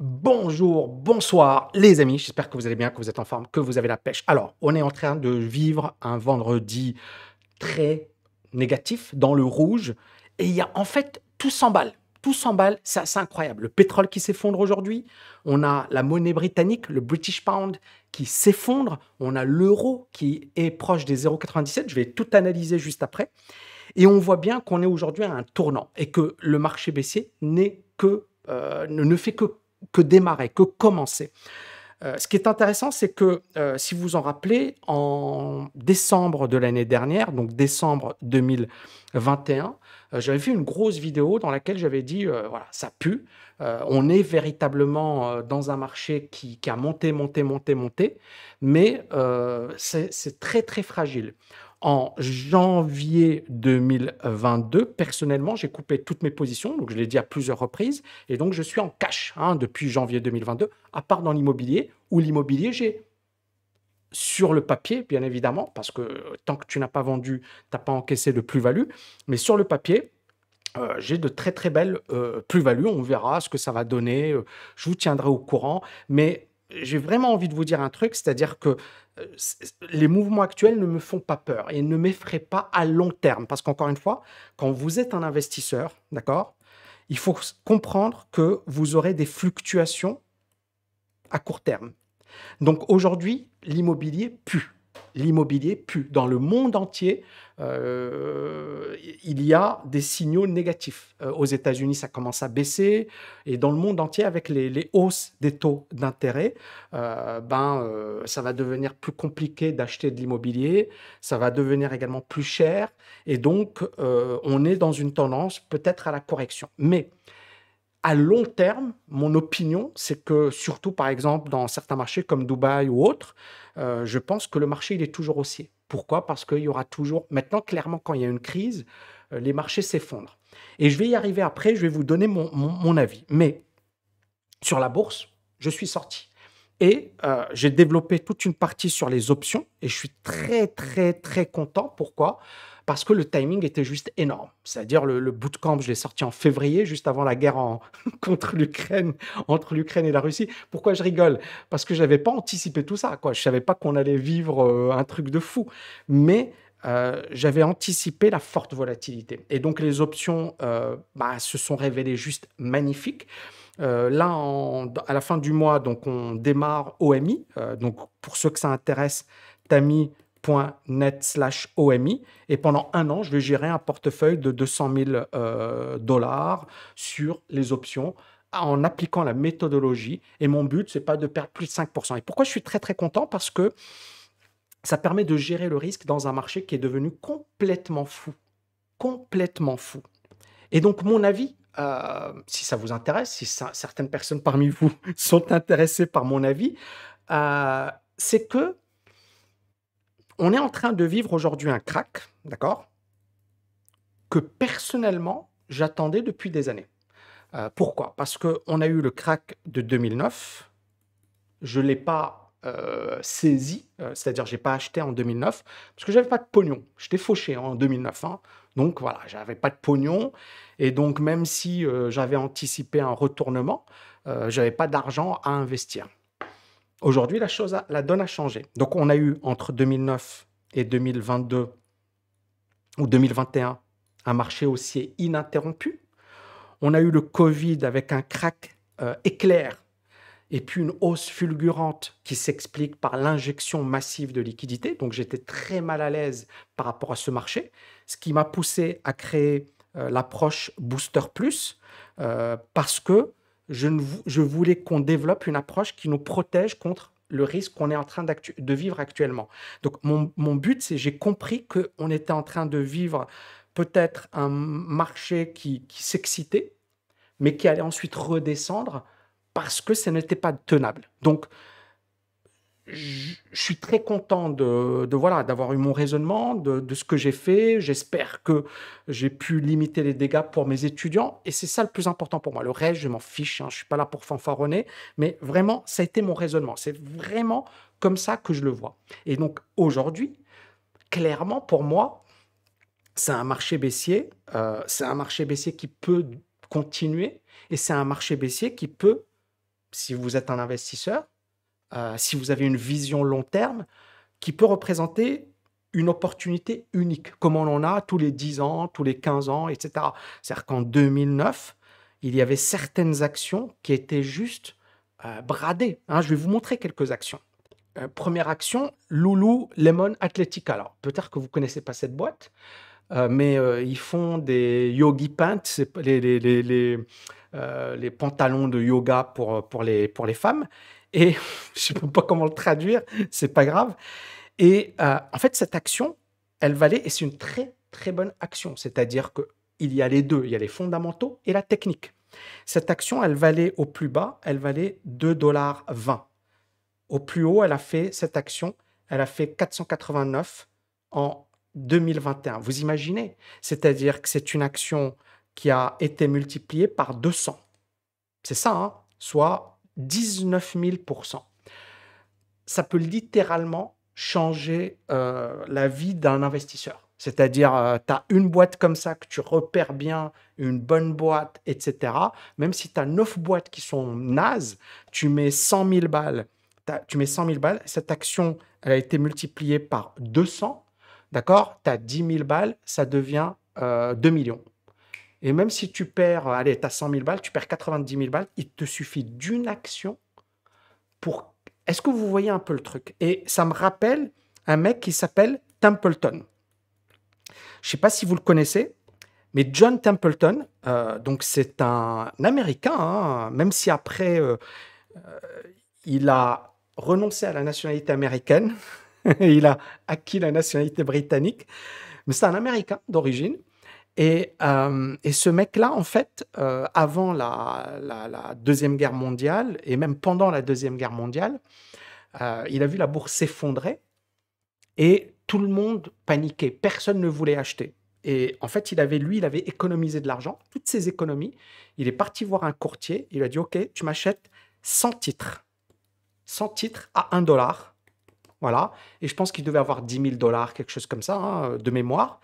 Bonjour, bonsoir les amis, j'espère que vous allez bien, que vous êtes en forme, que vous avez la pêche. Alors, on est en train de vivre un vendredi très négatif, dans le rouge, et il y a en fait tout s'emballe. Tout s'emballe, c'est assez incroyable. Le pétrole qui s'effondre aujourd'hui, on a la monnaie britannique, le British Pound, qui s'effondre, on a l'euro qui est proche des 0,97, je vais tout analyser juste après. Et on voit bien qu'on est aujourd'hui à un tournant et que le marché baissier euh, ne fait que que démarrer, que commencer. Euh, ce qui est intéressant, c'est que, euh, si vous en rappelez, en décembre de l'année dernière, donc décembre 2021, euh, j'avais fait une grosse vidéo dans laquelle j'avais dit, voilà, ça pue, on est véritablement dans un marché qui, qui, a monté, monté, monté, monté, mais c'est très, très fragile en janvier 2022. Personnellement, j'ai coupé toutes mes positions, donc je l'ai dit à plusieurs reprises, et donc je suis en cash hein, depuis janvier 2022, à part dans l'immobilier, où l'immobilier, j'ai sur le papier, bien évidemment, parce que tant que tu n'as pas vendu, tu n'as pas encaissé de plus-value, mais sur le papier, euh, j'ai de très très belles euh, plus-values. On verra ce que ça va donner. Euh, je vous tiendrai au courant. Mais j'ai vraiment envie de vous dire un truc, c'est-à-dire que euh, les mouvements actuels ne me font pas peur et ne m'effraient pas à long terme. Parce qu'encore une fois, quand vous êtes un investisseur, d'accord, il faut comprendre que vous aurez des fluctuations à court terme. Donc aujourd'hui, l'immobilier pue l'immobilier pue. Dans le monde entier, euh, il y a des signaux négatifs. Euh, aux États-Unis, ça commence à baisser. Et dans le monde entier, avec les, hausses des taux d'intérêt, euh, ben, ça va devenir plus compliqué d'acheter de l'immobilier. Ça va devenir également plus cher. Et donc, on est dans une tendance peut-être à la correction. Mais à long terme, mon opinion, c'est que surtout par exemple dans certains marchés comme Dubaï ou autres, euh, je pense que le marché il est toujours haussier. Pourquoi Parce qu'il y aura toujours, maintenant clairement quand il y a une crise, euh, les marchés s'effondrent. Et je vais y arriver après, je vais vous donner mon avis. Mais sur la bourse, je suis sorti. Et euh, j'ai développé toute une partie sur les options et je suis très, très, très content. Pourquoi Parce que le timing était juste énorme. C'est-à-dire le, bootcamp, je l'ai sorti en février, juste avant la guerre contre l'Ukraine, entre l'Ukraine et la Russie. Pourquoi je rigole Parce que je n'avais pas anticipé tout ça. Quoi. Je ne savais pas qu'on allait vivre euh, un truc de fou. Mais euh, j'avais anticipé la forte volatilité. Et donc les options bah, se sont révélées juste magnifiques. Euh, là, à la fin du mois, donc on démarre OMI. Euh, donc pour ceux que ça intéresse, tami.net slash OMI. Et pendant un an, je vais gérer un portefeuille de 200 000 euh, dollars sur les options en appliquant la méthodologie. Et mon but, c'est pas de perdre plus de 5%. Et pourquoi je suis très très content Parce que ça permet de gérer le risque dans un marché qui est devenu complètement fou. Complètement fou. Et donc mon avis euh, si ça vous intéresse, si certaines personnes parmi vous sont intéressées par mon avis, euh, c'est que on est en train de vivre aujourd'hui un crack, d'accord Que personnellement, j'attendais depuis des années. Euh, pourquoi Parce qu'on a eu le crack de 2009. Je ne l'ai pas saisi, c'est-à-dire je n'ai pas acheté en 2009, parce que j'avais pas de pognon. J'étais fauché en 2009. Donc voilà, j'avais pas de pognon. Et donc même si euh, j'avais anticipé un retournement, euh, j'avais pas d'argent à investir. Aujourd'hui, la, chose la donne a changé. Donc on a eu entre 2009 et 2022 ou 2021 un marché haussier ininterrompu. On a eu le Covid avec un crack euh, éclair et puis une hausse fulgurante qui s'explique par l'injection massive de liquidités. Donc j'étais très mal à l'aise par rapport à ce marché, ce qui m'a poussé à créer euh, l'approche Booster Plus euh, parce que je, ne je voulais qu'on développe une approche qui nous protège contre le risque qu'on est en train de vivre actuellement. Donc mon, mon but, c'est j'ai compris qu'on était en train de vivre peut-être un marché qui, qui s'excitait, mais qui allait ensuite redescendre parce que ça n'était pas tenable. Donc, je suis très content de, voilà d'avoir eu mon raisonnement, de, ce que j'ai fait. J'espère que j'ai pu limiter les dégâts pour mes étudiants et c'est ça le plus important pour moi. Le reste, je m'en fiche. Hein. je hein, suis pas là pour fanfaronner, mais vraiment, ça a été mon raisonnement. C'est vraiment comme ça que je le vois. Et donc aujourd'hui, clairement pour moi, c'est un marché baissier. Euh, c'est un marché baissier qui peut continuer et c'est un marché baissier qui peut si vous êtes un investisseur, euh, si vous avez une vision long terme, qui peut représenter une opportunité unique, comme on en a tous les 10 ans, tous les 15 ans, etc. C'est-à-dire qu'en 2009, il y avait certaines actions qui étaient juste euh, bradées. Hein. je vais vous montrer quelques actions. Euh, première action, Loulou Lemon Athletic. Alors, peut-être que vous ne connaissez pas cette boîte, mais ils font des yogi pants, les, les, les euh, les pantalons de yoga pour, euh, pour, les, pour les femmes. Et je ne sais pas comment le traduire, c'est pas grave. Et euh, en fait, cette action, elle valait, et c'est une très très bonne action, c'est-à-dire qu'il y a les deux, il y a les fondamentaux et la technique. Cette action, elle valait au plus bas, elle valait 2,20 dollars. Au plus haut, elle a fait cette action, elle a fait 489 en 2021. Vous imaginez C'est-à-dire que c'est une action qui a été multiplié par 200. C'est ça, hein, soit 19 000 Ça peut littéralement changer euh, la vie d'un investisseur. C'est-à-dire, euh, tu as une boîte comme ça que tu repères bien, une bonne boîte, etc. Même si tu as 9 boîtes qui sont nazes, tu mets 100 000 balles. Tu mets 100 000 balles, cette action, a été multipliée par 200, d'accord Tu as 10 000 balles, ça devient 2 euh, millions. Et même si tu perds, allez, tu as 100 000 balles, tu perds 90 000 balles, il te suffit d'une action pour... Est-ce que vous voyez un peu le truc Et ça me rappelle un mec qui s'appelle Templeton. Je ne sais pas si vous le connaissez, mais John Templeton, euh, donc c'est un, Américain, hein, même si après, euh, euh, il a renoncé à la nationalité américaine, il a acquis la nationalité britannique, mais c'est un Américain d'origine. Euh, et, ce mec-là, en fait, euh, avant la, Deuxième Guerre mondiale, et même pendant la Deuxième Guerre mondiale, euh, il a vu la bourse s'effondrer et tout le monde paniquait. Personne ne voulait acheter. Et en fait, il avait, lui, il avait économisé de l'argent, toutes ses économies. Il est parti voir un courtier. Il a dit, OK, tu m'achètes 100 titres. 100 titres à 1 dollar. Voilà. Et je pense qu'il devait avoir 10 000 dollars, quelque chose comme ça, hein, de mémoire.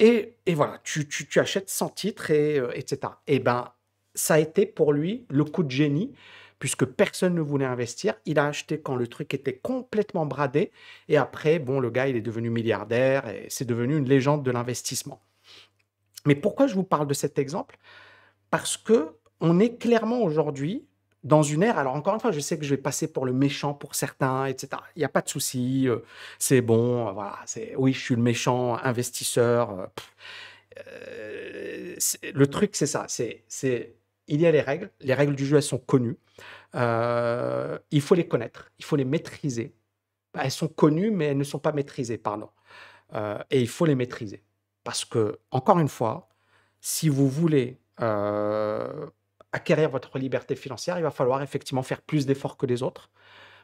Et, voilà, tu, achètes 100 titre et, euh, etc. Et ben, ça a été pour lui le coup de génie, puisque personne ne voulait investir. Il a acheté quand le truc était complètement bradé. Et après, bon, le gars, il est devenu milliardaire et c'est devenu une légende de l'investissement. Mais pourquoi je vous parle de cet exemple Parce que on est clairement aujourd'hui dans une ère, alors encore une fois, je sais que je vais passer pour le méchant pour certains, etc. Il n'y a pas de souci, euh, c'est bon, euh, voilà, oui, je suis le méchant investisseur. Euh, le truc, c'est ça, c'est c'est il y a les règles, les règles du jeu, elles sont connues. il faut les connaître, il faut les maîtriser. Bah, elles sont connues, mais elles ne sont pas maîtrisées, pardon. et il faut les maîtriser. Parce que, encore une fois, si vous voulez acquérir votre liberté financière, il va falloir effectivement faire plus d'efforts que les autres,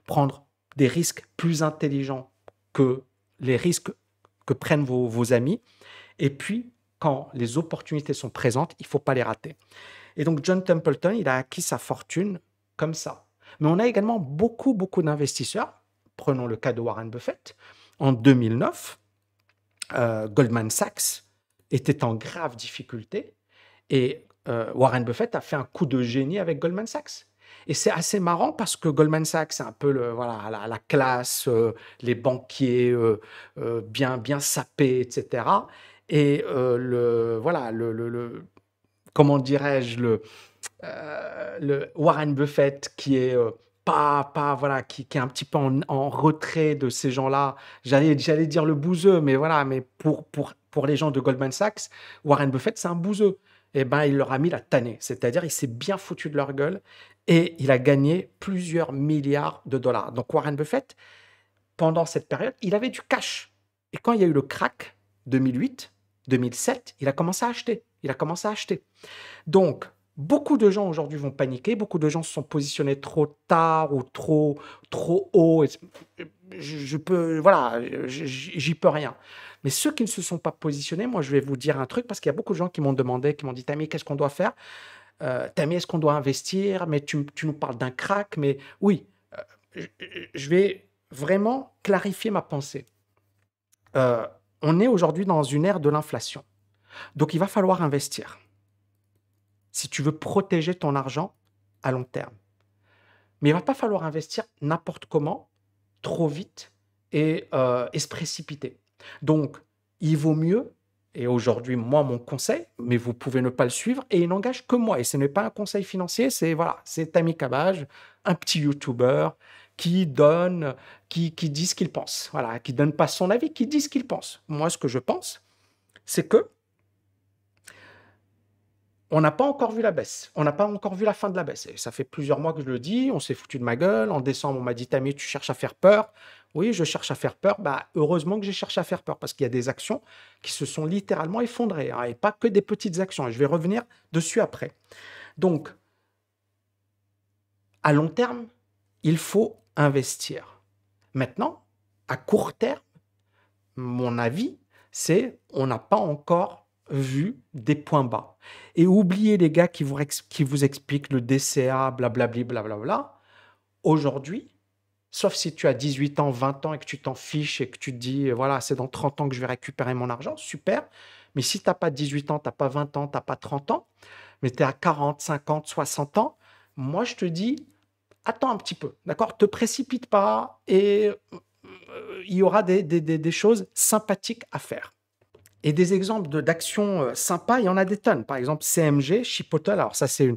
prendre des risques plus intelligents que les risques que prennent vos, amis. Et puis, quand les opportunités sont présentes, il ne faut pas les rater. Et donc, John Templeton, il a acquis sa fortune comme ça. Mais on a également beaucoup, beaucoup d'investisseurs. Prenons le cas de Warren Buffett. En 2009, euh, Goldman Sachs était en grave difficulté. Et euh, Warren Buffett a fait un coup de génie avec Goldman Sachs. Et c'est assez marrant parce que Goldman Sachs, c'est un peu voilà, la, classe, euh, les banquiers euh, bien, bien sapés, etc. Et le, voilà, le, comment dirais-je, le, Warren Buffett qui est pas, pas, voilà, qui, est un petit peu en, retrait de ces gens-là. J'allais, j'allais dire le bouseux, mais voilà, mais pour, pour les gens de Goldman Sachs, Warren Buffett, c'est un bouseux eh ben, il leur a mis la tannée. C'est-à-dire, il s'est bien foutu de leur gueule et il a gagné plusieurs milliards de dollars. Donc, Warren Buffett, pendant cette période, il avait du cash. Et quand il y a eu le crack 2008, 2007, il a commencé à acheter. Il a commencé à acheter. Donc, beaucoup de gens aujourd'hui vont paniquer. Beaucoup de gens se sont positionnés trop tard ou trop, trop haut. Je, je peux, voilà, j'y peux rien. Mais ceux qui ne se sont pas positionnés, moi, je vais vous dire un truc parce qu'il y a beaucoup de gens qui m'ont demandé, qui m'ont dit Tammy, qu'est-ce qu'on doit faire euh, Tammy, est-ce qu'on doit investir Mais tu, nous parles d'un crack. Mais oui, euh, je, vais vraiment clarifier ma pensée. Euh, on est aujourd'hui dans une ère de l'inflation. Donc, il va falloir investir si tu veux protéger ton argent à long terme. Mais il va pas falloir investir n'importe comment, trop vite et, euh, et se précipiter. Donc, il vaut mieux, et aujourd'hui, moi, mon conseil, mais vous pouvez ne pas le suivre, et il n'engage que moi. Et ce n'est pas un conseil financier, c'est voilà, c'est Tammy Cabage, un petit YouTuber qui donne, qui, qui dit ce qu'il pense. Voilà, qui donne pas son avis, qui dit ce qu'il pense. Moi, ce que je pense, c'est que on n'a pas encore vu la baisse. On n'a pas encore vu la fin de la baisse. Et ça fait plusieurs mois que je le dis. On s'est foutu de ma gueule. En décembre, on m'a dit Tammy, tu cherches à faire peur. Oui, je cherche à faire peur. Bah, heureusement que j'ai cherché à faire peur parce qu'il y a des actions qui se sont littéralement effondrées hein, et pas que des petites actions. je vais revenir dessus après. Donc, à long terme, il faut investir. Maintenant, à court terme, mon avis, c'est on n'a pas encore vu des points bas. Et oubliez les gars qui vous, qui vous expliquent le DCA, blablabla, blablabla. Aujourd'hui, Sauf si tu as 18 ans, 20 ans et que tu t'en fiches et que tu te dis, euh, voilà, c'est dans 30 ans que je vais récupérer mon argent, super. Mais si tu n'as pas 18 ans, tu n'as pas 20 ans, tu n'as pas 30 ans, mais tu es à 40, 50, 60 ans, moi je te dis, attends un petit peu, d'accord Te précipite pas et euh, il y aura des, des, choses sympathiques à faire. Et des exemples d'actions euh, sympas, il y en a des tonnes. Par exemple, CMG, Chipotle, alors ça c'est une,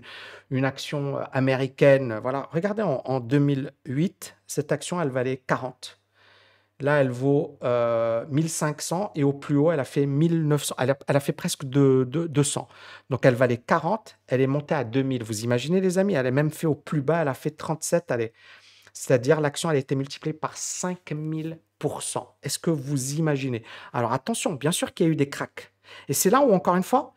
une, action euh, américaine. Voilà, regardez en, 2008, cette action elle valait 40. Là, elle vaut 1500 euh, et au plus haut, elle a fait 1900. Elle a, fait presque 200. Donc, elle valait 40. Elle est montée à 2000. Vous imaginez, les amis, elle a même fait au plus bas. Elle a fait 37. C'est-à-dire, l'action, elle a été multipliée par 5000 est-ce que vous imaginez Alors attention, bien sûr qu'il y a eu des cracks. Et c'est là où, encore une fois,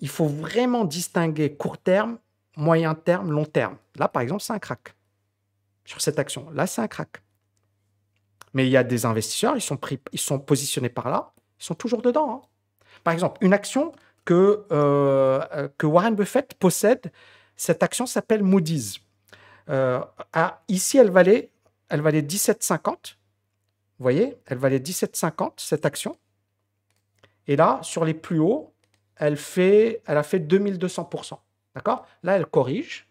il faut vraiment distinguer court terme, moyen terme, long terme. Là, par exemple, c'est un crack sur cette action. Là, c'est un crack. Mais il y a des investisseurs, ils sont, ils sont positionnés par là, ils sont toujours dedans. Hein. Par exemple, une action euh, euh, que, Warren Buffett possède, cette action s'appelle Moody's. Euh, ici, elle valait, elle valait 17,50 vous voyez, elle valait 17,50 cette action. Et là, sur les plus hauts, elle, fait, elle a fait 2200%. D'accord Là, elle corrige.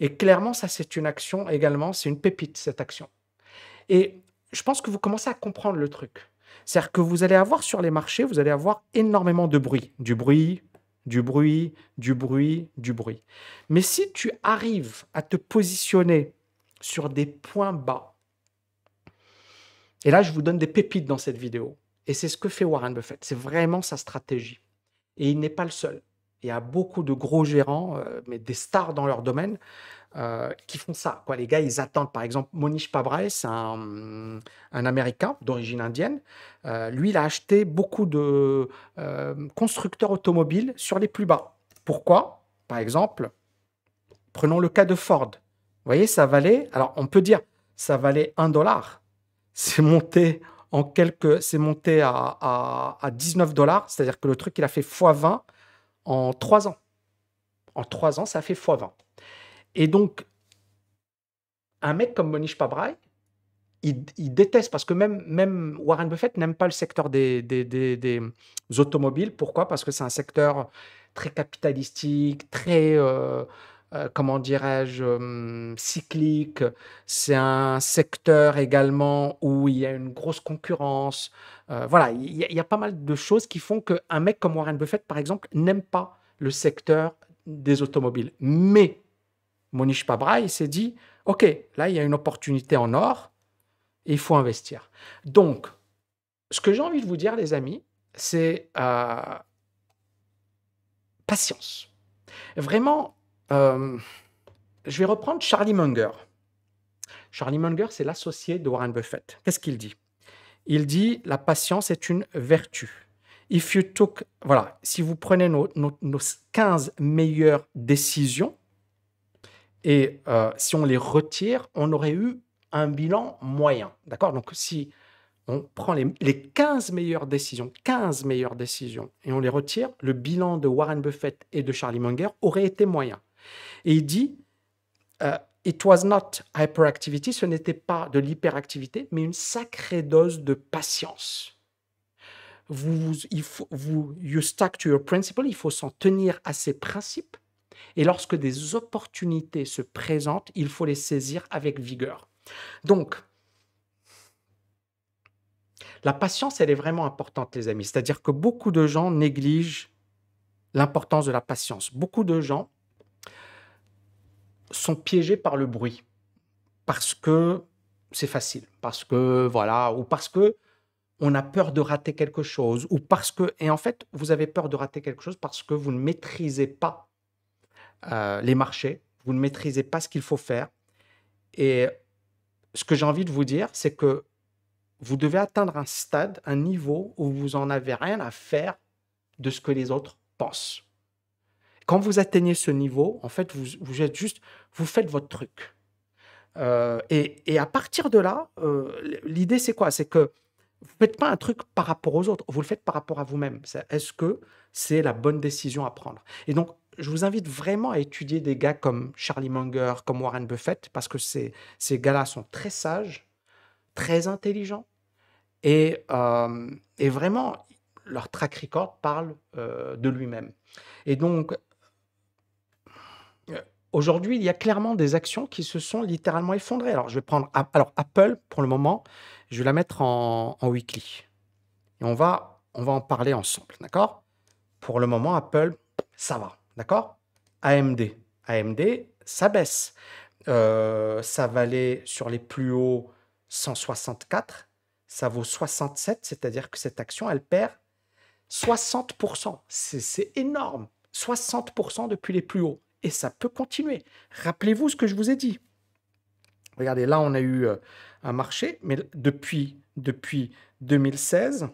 Et clairement, ça, c'est une action également, c'est une pépite, cette action. Et je pense que vous commencez à comprendre le truc. C'est-à-dire que vous allez avoir sur les marchés, vous allez avoir énormément de bruit. Du bruit, du bruit, du bruit, du bruit. Mais si tu arrives à te positionner sur des points bas, et là, je vous donne des pépites dans cette vidéo. Et c'est ce que fait Warren Buffett. C'est vraiment sa stratégie. Et il n'est pas le seul. Il y a beaucoup de gros gérants, euh, mais des stars dans leur domaine, euh, qui font ça. Quoi. Les gars, ils attendent. Par exemple, Monish Pabrai, c'est un, Américain d'origine indienne. Euh, lui, il a acheté beaucoup de constructeurs automobiles sur les plus bas. Pourquoi Par exemple, prenons le cas de Ford. Vous voyez, ça valait, alors on peut dire, ça valait un dollar c'est monté en quelques, c'est monté à, à, 19 dollars. C'est-à-dire que le truc, il a fait x20 en 3 ans. En 3 ans, ça fait x20. Et donc, un mec comme Monish Pabrai, il, déteste, parce que même, même Warren Buffett n'aime pas le secteur des, des, automobiles. Pourquoi Parce que c'est un secteur très capitalistique, très... Euh, euh, comment dirais-je, cyclique. C'est un secteur également où il y a une grosse concurrence. Euh, voilà, il y, a, pas mal de choses qui font qu'un mec comme Warren Buffett, par exemple, n'aime pas le secteur des automobiles. Mais Monish Pabra, il s'est dit, OK, là, il y a une opportunité en or, il faut investir. Donc, ce que j'ai envie de vous dire, les amis, c'est euh, patience. Vraiment, euh, je vais reprendre Charlie Munger. Charlie Munger, c'est l'associé de Warren Buffett. Qu'est-ce qu'il dit Il dit la patience est une vertu. If you took, voilà, si vous prenez nos, 15 meilleures décisions et euh, si on les retire, on aurait eu un bilan moyen. D'accord Donc, si on prend les, les, 15 meilleures décisions, 15 meilleures décisions, et on les retire, le bilan de Warren Buffett et de Charlie Munger aurait été moyen. Et il dit, euh, It was not hyperactivity, ce n'était pas de l'hyperactivité, mais une sacrée dose de patience. Vous, il faut, you stuck to your principle, il faut s'en tenir à ses principes. Et lorsque des opportunités se présentent, il faut les saisir avec vigueur. Donc, la patience, elle est vraiment importante, les amis. C'est-à-dire que beaucoup de gens négligent l'importance de la patience. Beaucoup de gens sont piégés par le bruit. Parce que c'est facile, parce que voilà, ou parce que on a peur de rater quelque chose, ou parce que. Et en fait, vous avez peur de rater quelque chose parce que vous ne maîtrisez pas euh, les marchés, vous ne maîtrisez pas ce qu'il faut faire. Et ce que j'ai envie de vous dire, c'est que vous devez atteindre un stade, un niveau où vous en avez rien à faire de ce que les autres pensent. Quand vous atteignez ce niveau, en fait, vous, vous juste, vous faites votre truc. Euh, et, à partir de là, euh, l'idée, c'est quoi C'est que vous ne faites pas un truc par rapport aux autres, vous le faites par rapport à vous-même. Est-ce que c'est la bonne décision à prendre Et donc, je vous invite vraiment à étudier des gars comme Charlie Munger, comme Warren Buffett, parce que ces, ces gars-là sont très sages, très intelligents, et, euh, vraiment, leur track record parle de lui-même. Et donc, Aujourd'hui, il y a clairement des actions qui se sont littéralement effondrées. Alors, je vais prendre. Alors, Apple, pour le moment, je vais la mettre en, weekly. Et on va, on va en parler ensemble, d'accord Pour le moment, Apple, ça va, d'accord AMD. AMD, ça baisse. Euh, ça valait sur les plus hauts 164. Ça vaut 67, c'est-à-dire que cette action, elle perd 60%. C'est énorme. 60% depuis les plus hauts et ça peut continuer. Rappelez-vous ce que je vous ai dit. Regardez, là, on a eu euh, un marché, mais depuis, depuis 2016,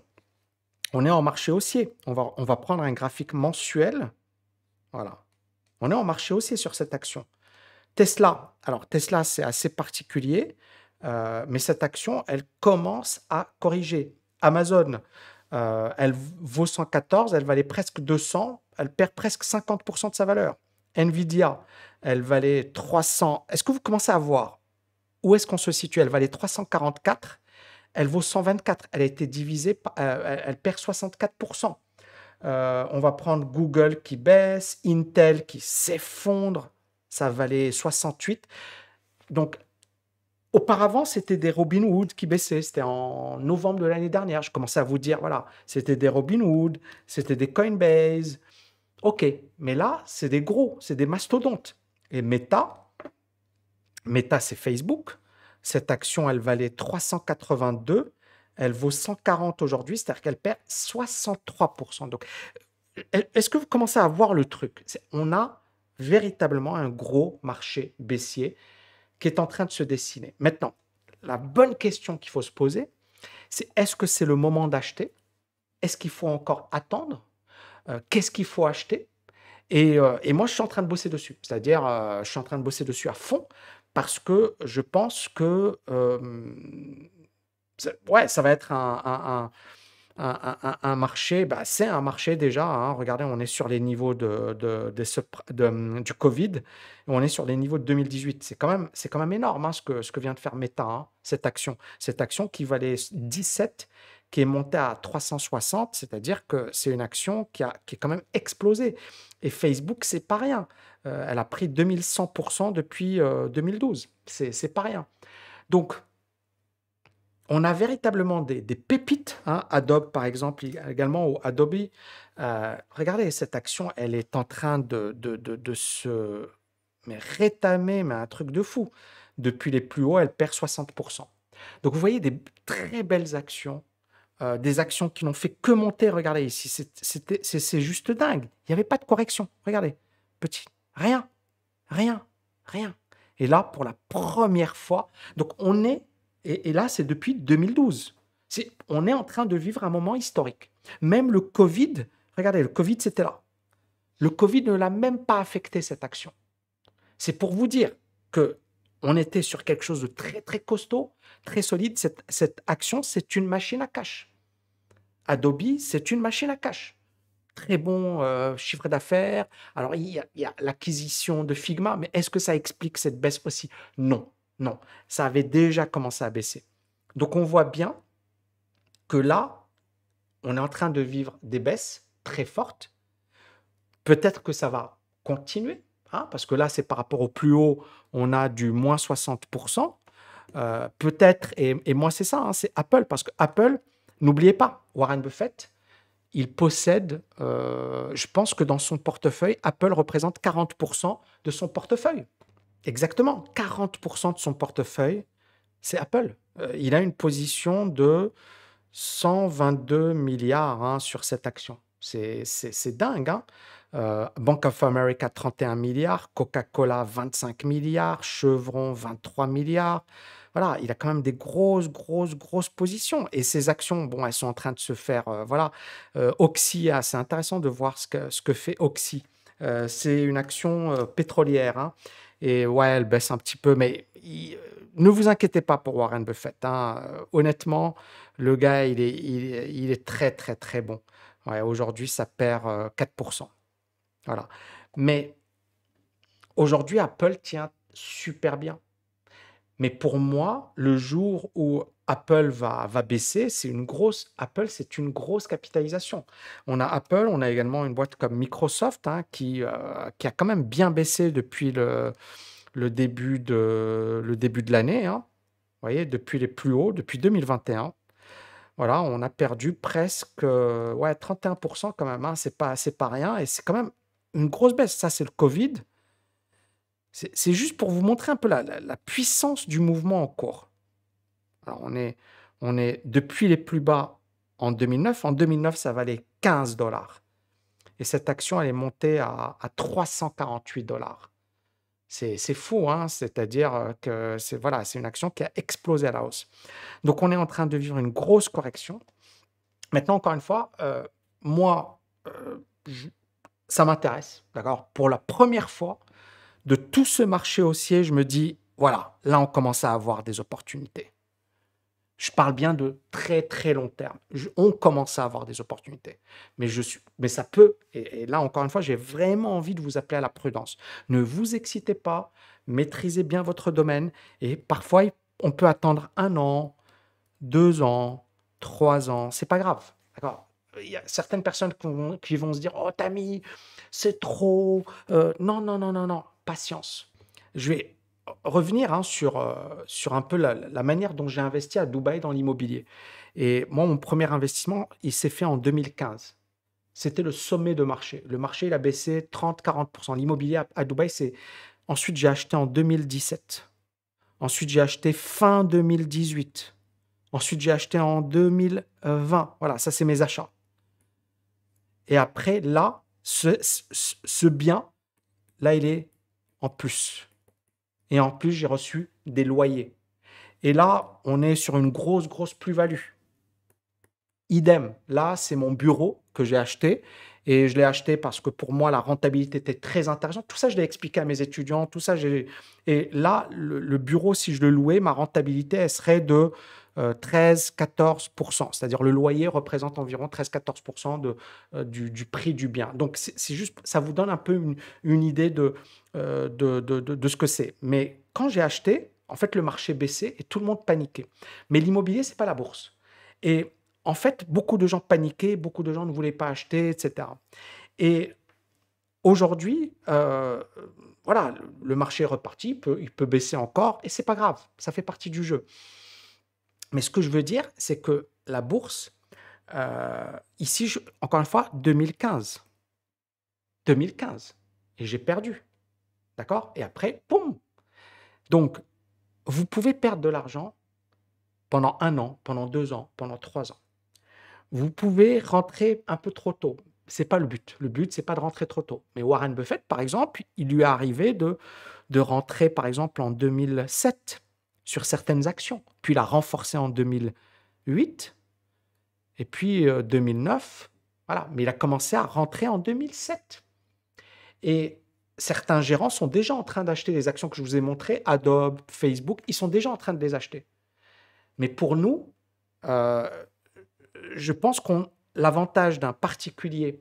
on est en marché haussier. On va, on va prendre un graphique mensuel. Voilà. On est en marché haussier sur cette action. Tesla, alors Tesla, c'est assez particulier, euh, mais cette action, elle commence à corriger. Amazon, euh, elle vaut 114, elle valait presque 200, elle perd presque 50% de sa valeur. Nvidia, elle valait 300. Est-ce que vous commencez à voir où est-ce qu'on se situe Elle valait 344. Elle vaut 124. Elle a été divisée, euh, elle perd 64%. Euh, on va prendre Google qui baisse, Intel qui s'effondre. Ça valait 68. Donc, Auparavant, c'était des Robin Hood qui baissaient. C'était en novembre de l'année dernière. Je commençais à vous dire, voilà, c'était des Robin Hood, c'était des Coinbase, Ok, mais là, c'est des gros, c'est des mastodontes. Et Meta, Meta, c'est Facebook. Cette action, elle valait 382. Elle vaut 140 aujourd'hui, c'est-à-dire qu'elle perd 63%. Donc, euh, est-ce que vous commencez à voir le truc On a véritablement un gros marché baissier qui est en train de se dessiner. Maintenant, la bonne question qu'il faut se poser, c'est est-ce que c'est le moment d'acheter Est-ce qu'il faut encore attendre euh, qu'est-ce qu'il faut acheter. Euh, et, moi, je suis en train de bosser dessus. C'est-à-dire, euh, je suis en train de bosser dessus à fond parce que je pense que ouais, ça va être un, un, marché, bah, c'est un marché déjà. Hein. Regardez, on est sur les niveaux de, mm, du Covid, on est sur les niveaux de 2018. C'est quand même, c'est quand même énorme hein, ce, que, ce que vient de faire Meta, hein, cette action. Cette action qui valait 17 qui est montée à 360, c'est-à-dire que c'est une action qui, a, qui est quand même explosée. Et Facebook, c'est pas rien. Euh, elle a pris 2100% depuis euh, 2012. C'est pas rien. Donc, on a véritablement des, des pépites. Hein, Adobe, par exemple, également ou Adobe. Euh, regardez, cette action, elle est en train de, de, de, se mais rétamer, mais un truc de fou. Depuis les plus hauts, elle perd 60%. Donc, vous voyez des très belles actions euh, des actions qui n'ont fait que monter. Regardez ici, c'est juste dingue. Il n'y avait pas de correction. Regardez, petit, rien, rien, rien. Et là, pour la première fois, donc on est, et, là, c'est depuis 2012. on est en train de vivre un moment historique. Même le Covid, regardez, le Covid, c'était là. Le Covid ne l'a même pas affecté, cette action. C'est pour vous dire que on était sur quelque chose de très, très costaud, très solide. Cette, cette action, c'est une machine à cash. Adobe, c'est une machine à cash. Très bon euh, chiffre d'affaires. Alors, il y a, l'acquisition de Figma, mais est-ce que ça explique cette baisse aussi Non, non. Ça avait déjà commencé à baisser. Donc, on voit bien que là, on est en train de vivre des baisses très fortes. Peut-être que ça va continuer, hein, parce que là, c'est par rapport au plus haut, on a du moins 60%. Euh, peut-être, et, moi c'est ça, hein, c'est Apple, parce que Apple, N'oubliez pas, Warren Buffett, il possède, euh, je pense que dans son portefeuille, Apple représente 40% de son portefeuille. Exactement, 40% de son portefeuille, c'est Apple. Euh, il a une position de 122 milliards hein, sur cette action. C'est dingue. Hein. Euh, Bank of America, 31 milliards. Coca-Cola, 25 milliards. Chevron, 23 milliards voilà, il a quand même des grosses, grosses, grosses positions. Et ces actions, bon, elles sont en train de se faire. Euh, voilà, euh, Oxy, ah, c'est intéressant de voir ce que, ce que fait Oxy. Euh, c'est une action pétrolière. Hein, et ouais, elle baisse un petit peu, mais ne vous inquiétez pas pour Warren Buffett. Hein, honnêtement, le gars, il est, est très, très, très bon. Ouais, aujourd'hui, ça perd 4%. Voilà. Mais aujourd'hui, Apple tient super bien. Mais pour moi, le jour où Apple va, va baisser, c'est une grosse. Apple, c'est une grosse capitalisation. On a Apple, on a également une boîte comme Microsoft hein, qui, euh, qui a quand même bien baissé depuis le, le début de le début de l'année. Hein. Vous voyez, depuis les plus hauts, depuis 2021. Voilà, on a perdu presque ouais, 31% quand même. Hein. C'est pas, pas rien et c'est quand même une grosse baisse. Ça, c'est le Covid. C'est juste pour vous montrer un peu la, puissance du mouvement en cours. on est, on est depuis les plus bas en 2009. En 2009, ça valait 15 dollars. Et cette action, elle est montée à, 348 dollars. C'est fou, hein. c'est-à-dire euh, que c'est voilà, une action qui a explosé à la hausse. Donc on est en train de vivre une grosse correction. Maintenant, encore une fois, euh, moi, euh, ça m'intéresse, d'accord Pour la première fois, de tout ce marché haussier, je me dis, voilà, là, on commence à avoir des opportunités. Je parle bien de très, très long terme. on commence à avoir des opportunités. Mais, je suis, mais ça peut, et, là, encore une fois, j'ai vraiment envie de vous appeler à la prudence. Ne vous excitez pas, maîtrisez bien votre domaine. Et parfois, on peut attendre un an, deux ans, trois ans. C'est pas grave. D'accord il y a certaines personnes qui vont, se dire Oh, Tammy, c'est trop. non, non, non, non, non patience. Je vais revenir hein, sur, euh, sur un peu la, manière dont j'ai investi à Dubaï dans l'immobilier. Et moi, mon premier investissement, il s'est fait en 2015. C'était le sommet de marché. Le marché, il a baissé 30-40%. L'immobilier à, Dubaï, c'est... Ensuite, j'ai acheté en 2017. Ensuite, j'ai acheté fin 2018. Ensuite, j'ai acheté en 2020. Voilà, ça, c'est mes achats. Et après, là, ce bien, là, il est en plus. Et en plus, j'ai reçu des loyers. Et là, on est sur une grosse, grosse plus-value. Idem, là, c'est mon bureau que j'ai acheté. Et je l'ai acheté parce que pour moi, la rentabilité était très intéressante. Tout ça, je l'ai expliqué à mes étudiants. Tout ça, j'ai. Et là, le, le, bureau, si je le louais, ma rentabilité, elle serait de 13-14%. Euh, C'est-à-dire le loyer représente environ 13-14% euh, du, prix du bien. Donc c'est juste, ça vous donne un peu une, idée euh, de, ce que c'est. Mais quand j'ai acheté, en fait, le marché baissait et tout le monde paniquait. Mais l'immobilier, c'est pas la bourse. Et en fait, beaucoup de gens paniquaient, beaucoup de gens ne voulaient pas acheter, etc. Et aujourd'hui, voilà, le marché est reparti, il peut, il peut baisser encore, et c'est pas grave, ça fait partie du jeu. Mais ce que je veux dire, c'est que la bourse, euh, ici, encore une fois, 2015. 2015. Et j'ai perdu. D'accord Et après, boum Donc, vous pouvez perdre de l'argent pendant un an, pendant deux ans, pendant trois ans. Vous pouvez rentrer un peu trop tôt. Ce n'est pas le but. Le but, ce n'est pas de rentrer trop tôt. Mais Warren Buffett, par exemple, il lui est arrivé de, de rentrer, par exemple, en 2007 certaines actions, puis l'a renforcé en 2008, et puis 2009, euh, voilà. Mais il a commencé à rentrer en 2007. Et certains gérants sont déjà en train d'acheter les actions que je vous ai montrées, Adobe, Facebook, ils sont déjà en train de les acheter. Mais pour nous, euh, je pense qu'on l'avantage d'un particulier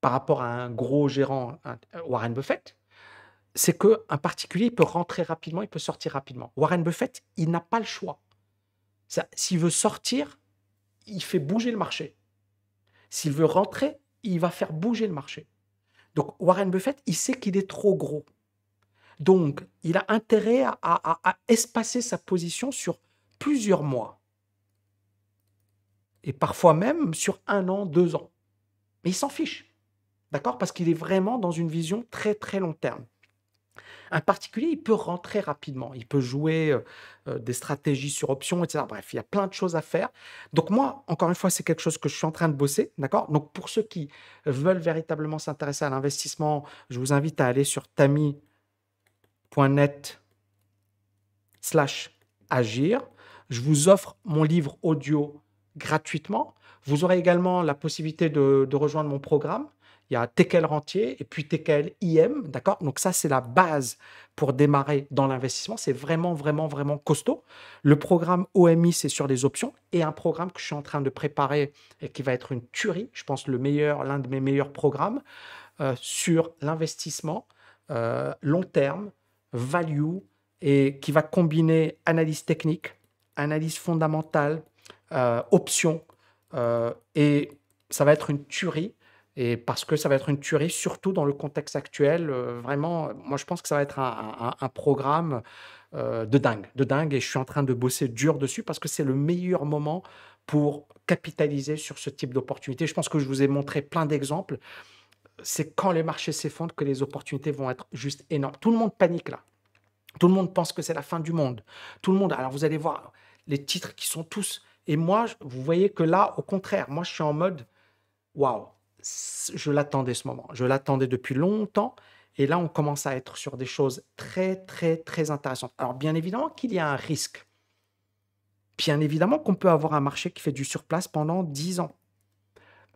par rapport à un gros gérant, Warren Buffett, c'est qu'un particulier peut rentrer rapidement, il peut sortir rapidement. Warren Buffett, il n'a pas le choix. S'il veut sortir, il fait bouger le marché. S'il veut rentrer, il va faire bouger le marché. Donc Warren Buffett, il sait qu'il est trop gros. Donc, il a intérêt à, à, espacer sa position sur plusieurs mois. Et parfois même sur un an, deux ans. Mais il s'en fiche. D'accord Parce qu'il est vraiment dans une vision très très long terme. Un particulier, il peut rentrer rapidement, il peut jouer euh, euh, des stratégies sur options, etc. Bref, il y a plein de choses à faire. Donc moi, encore une fois, c'est quelque chose que je suis en train de bosser, d'accord Donc pour ceux qui veulent véritablement s'intéresser à l'investissement, je vous invite à aller sur tami.net slash agir. Je vous offre mon livre audio gratuitement. Vous aurez également la possibilité de rejoindre mon programme il y a TKL Rentier et puis TKL IM, d'accord Donc ça, c'est la base pour démarrer dans l'investissement. C'est vraiment, vraiment, vraiment costaud. Le programme OMI, c'est sur les options et un programme que je suis en train de préparer et qui va être une tuerie, je pense le meilleur, l'un de mes meilleurs programmes euh, sur l'investissement euh, long terme, value et qui va combiner analyse technique, analyse fondamentale, euh, options et ça va être une tuerie et parce que ça va être une tuerie, surtout dans le contexte actuel. Euh, vraiment, moi, je pense que ça va être un, programme euh, de dingue, de dingue, et je suis en train de bosser dur dessus parce que c'est le meilleur moment pour capitaliser sur ce type d'opportunité. Je pense que je vous ai montré plein d'exemples. C'est quand les marchés s'effondrent que les opportunités vont être juste énormes. Tout le monde panique là. Tout le monde pense que c'est la fin du monde. Tout le monde. Alors vous allez voir les titres qui sont tous. Et moi, vous voyez que là, au contraire, moi, je suis en mode waouh je l'attendais ce moment. Je l'attendais depuis longtemps. Et là, on commence à être sur des choses très, très, très intéressantes. Alors, bien évidemment qu'il y a un risque. Bien évidemment qu'on peut avoir un marché qui fait du surplace pendant 10 ans.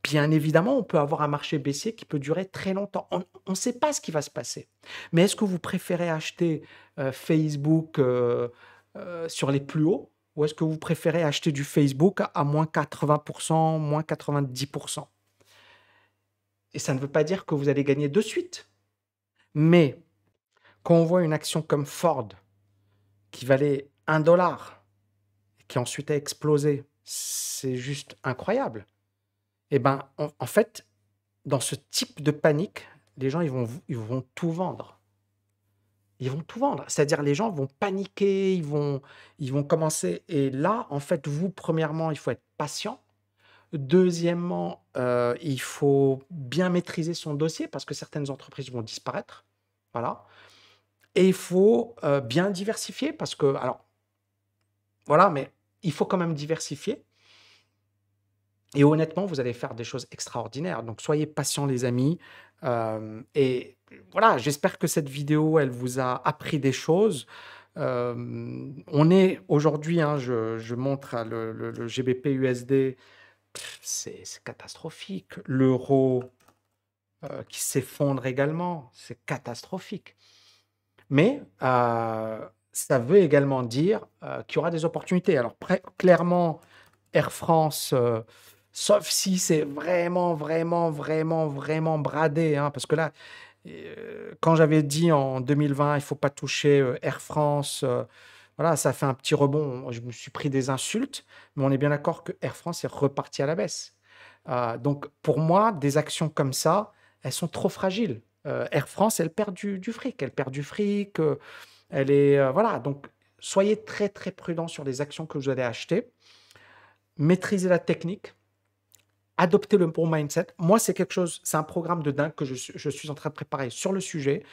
Bien évidemment, on peut avoir un marché baissier qui peut durer très longtemps. On ne sait pas ce qui va se passer. Mais est-ce que vous préférez acheter euh, Facebook euh, euh, sur les plus hauts ou est-ce que vous préférez acheter du Facebook à moins 80%, moins 90% et ça ne veut pas dire que vous allez gagner de suite. Mais quand on voit une action comme Ford, qui valait un dollar, qui ensuite a explosé, c'est juste incroyable. Et eh bien, en fait, dans ce type de panique, les gens, ils vont, ils vont tout vendre. Ils vont tout vendre. C'est-à-dire, les gens vont paniquer, ils vont, ils vont commencer. Et là, en fait, vous, premièrement, il faut être patient. Deuxièmement, euh, il faut bien maîtriser son dossier parce que certaines entreprises vont disparaître. Voilà. Et il faut euh, bien diversifier parce que, alors, voilà, mais il faut quand même diversifier. Et honnêtement, vous allez faire des choses extraordinaires. Donc, soyez patients, les amis. Euh, et voilà, j'espère que cette vidéo, elle vous a appris des choses. on est aujourd'hui, hein, je, montre le GBP USD c'est catastrophique. L'euro euh, qui s'effondre également, c'est catastrophique. Mais euh, ça veut également dire euh, qu'il y aura des opportunités. Alors clairement, Air France, sauf si c'est vraiment, vraiment, vraiment, vraiment bradé, hein, parce que là, quand j'avais dit en 2020, il faut pas toucher Air France voilà, ça fait un petit rebond. Je me suis pris des insultes, mais on est bien d'accord que Air France est reparti à la baisse. Euh, donc, pour moi, des actions comme ça, elles sont trop fragiles. Euh, Air France, elle perd du, fric, elle perd du fric. Euh, elle est voilà. Donc, soyez très très prudent sur les actions que vous allez acheter. Maîtrisez la technique adopter le bon mindset. Moi, c'est quelque chose, c'est un programme de dingue que je, suis en train de préparer sur le sujet.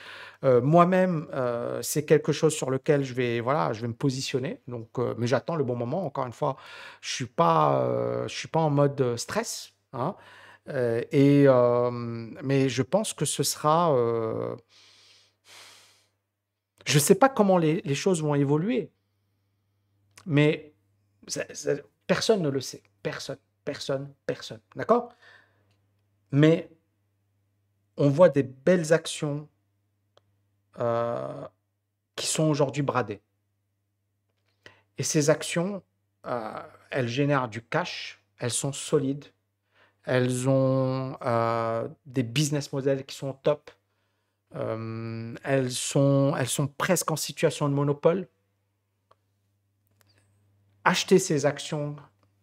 Euh, moi-même, euh, c'est quelque chose sur lequel je vais, voilà, je vais me positionner. Donc, euh, mais j'attends le bon moment. Encore une fois, je suis pas, je suis pas en mode stress. Hein. et mais je pense que ce sera je ne sais pas comment les, choses vont évoluer, mais personne ne le sait. Personne personne, personne. D'accord Mais on voit des belles actions euh, qui sont aujourd'hui bradées. Et ces actions, euh, elles génèrent du cash, elles sont solides, elles ont euh, des business models qui sont top, elles, sont, elles sont presque en situation de monopole. Acheter ces actions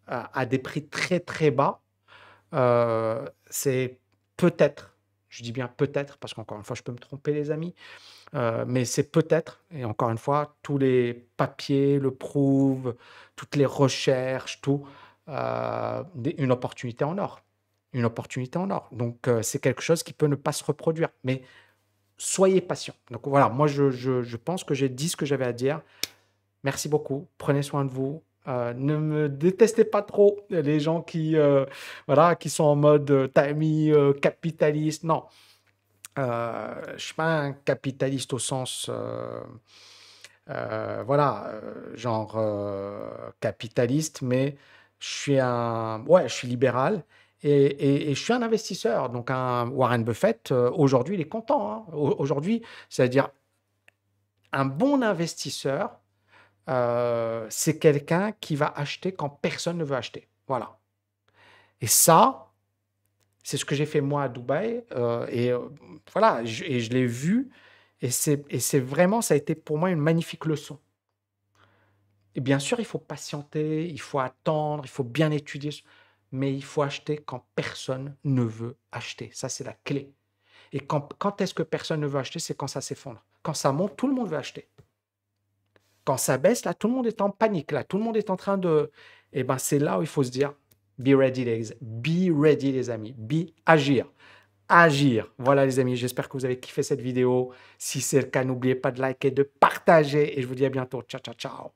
à des prix très très bas, euh, c'est peut-être, je dis bien peut-être, parce qu'encore une fois, je peux me tromper, les amis, euh, mais c'est peut-être, et encore une fois, tous les papiers le prouvent, toutes les recherches, tout, euh, une opportunité en or. Une opportunité en or. Donc, c'est quelque chose qui peut ne pas se reproduire. Mais soyez patient. Donc, voilà, moi, je pense que j'ai dit ce que j'avais à dire. Merci beaucoup. Prenez soin de vous. Euh, ne me détestez pas trop, les gens qui, euh, voilà, qui sont en mode euh, euh capitaliste. Non, je ne suis pas un capitaliste au sens, voilà, genre capitaliste, mais je suis un, ouais, je suis libéral. Et, je suis un investisseur, donc un Warren Buffett, aujourd'hui, il est content. Hein. Aujourd'hui, c'est-à-dire un bon investisseur, euh, c'est quelqu'un qui va acheter quand personne ne veut acheter. Voilà. Et ça, c'est ce que j'ai fait moi à Dubaï. Euh, et euh, voilà, je, et je l'ai vu. Et c'est vraiment, ça a été pour moi une magnifique leçon. Et bien sûr, il faut patienter, il faut attendre, il faut bien étudier, mais il faut acheter quand personne ne veut acheter. Ça, c'est la clé. Et quand est-ce que personne ne veut acheter C'est quand ça s'effondre. Quand ça monte, tout le monde veut acheter. Quand ça baisse, là, tout le monde est en panique, là, tout le monde est en train de... Eh bien, c'est là où il faut se dire, be ready, les, be ready, les amis, be agir. Agir. Voilà les amis, j'espère que vous avez kiffé cette vidéo. Si c'est le cas, n'oubliez pas de liker, de partager et je vous dis à bientôt. Ciao, ciao, ciao.